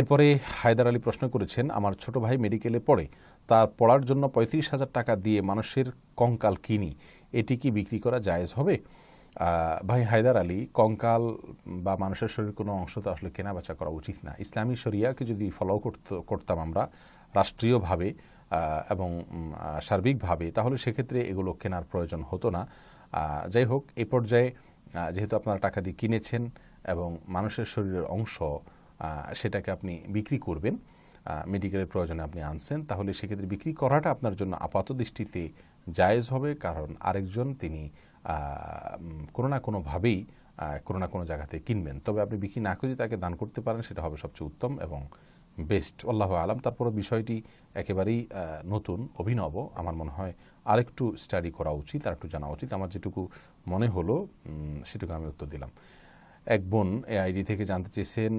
এরপরে হায়দার আলী প্রশ্ন করেছেন আমার ছোট ভাই মেডিকেলে পড়ে তার পড়ার জন্য পঁয়ত্রিশ হাজার টাকা দিয়ে মানুষের কঙ্কাল কিনি এটি কি বিক্রি করা জায়েজ হবে ভাই হায়দার আলী কঙ্কাল বা মানুষের শরীর কোনো অংশ তো আসলে কেনাবেচা করা উচিত না ইসলামী শরিয়াকে যদি ফলো করতাম আমরা রাষ্ট্রীয়ভাবে এবং সার্বিকভাবে তাহলে সেক্ষেত্রে এগুলো কেনার প্রয়োজন হতো না যাই হোক এ পর্যায়ে যেহেতু আপনারা টাকা দিয়ে কিনেছেন এবং মানুষের শরীরের অংশ সেটাকে আপনি বিক্রি করবেন মেডিকেলের প্রয়োজনে আপনি আনছেন তাহলে সেক্ষেত্রে বিক্রি করাটা আপনার জন্য আপাত দৃষ্টিতে জায়েজ হবে কারণ আরেকজন তিনি কোনো না কোনোভাবেই কোনো না কোনো জায়গাতে কিনবেন তবে আপনি বিক্রি না করে তাকে দান করতে পারেন সেটা হবে সবচেয়ে উত্তম এবং বেস্ট আল্লাহ আলাম তারপর বিষয়টি একেবারেই নতুন অভিনব আমার মনে হয় আরেকটু স্টাডি করা উচিত আর একটু জানা উচিত আমার যেটুকু মনে হলো সেটুকু আমি উত্তর দিলাম এক বোন এআইডি থেকে জানতে চেয়েছেন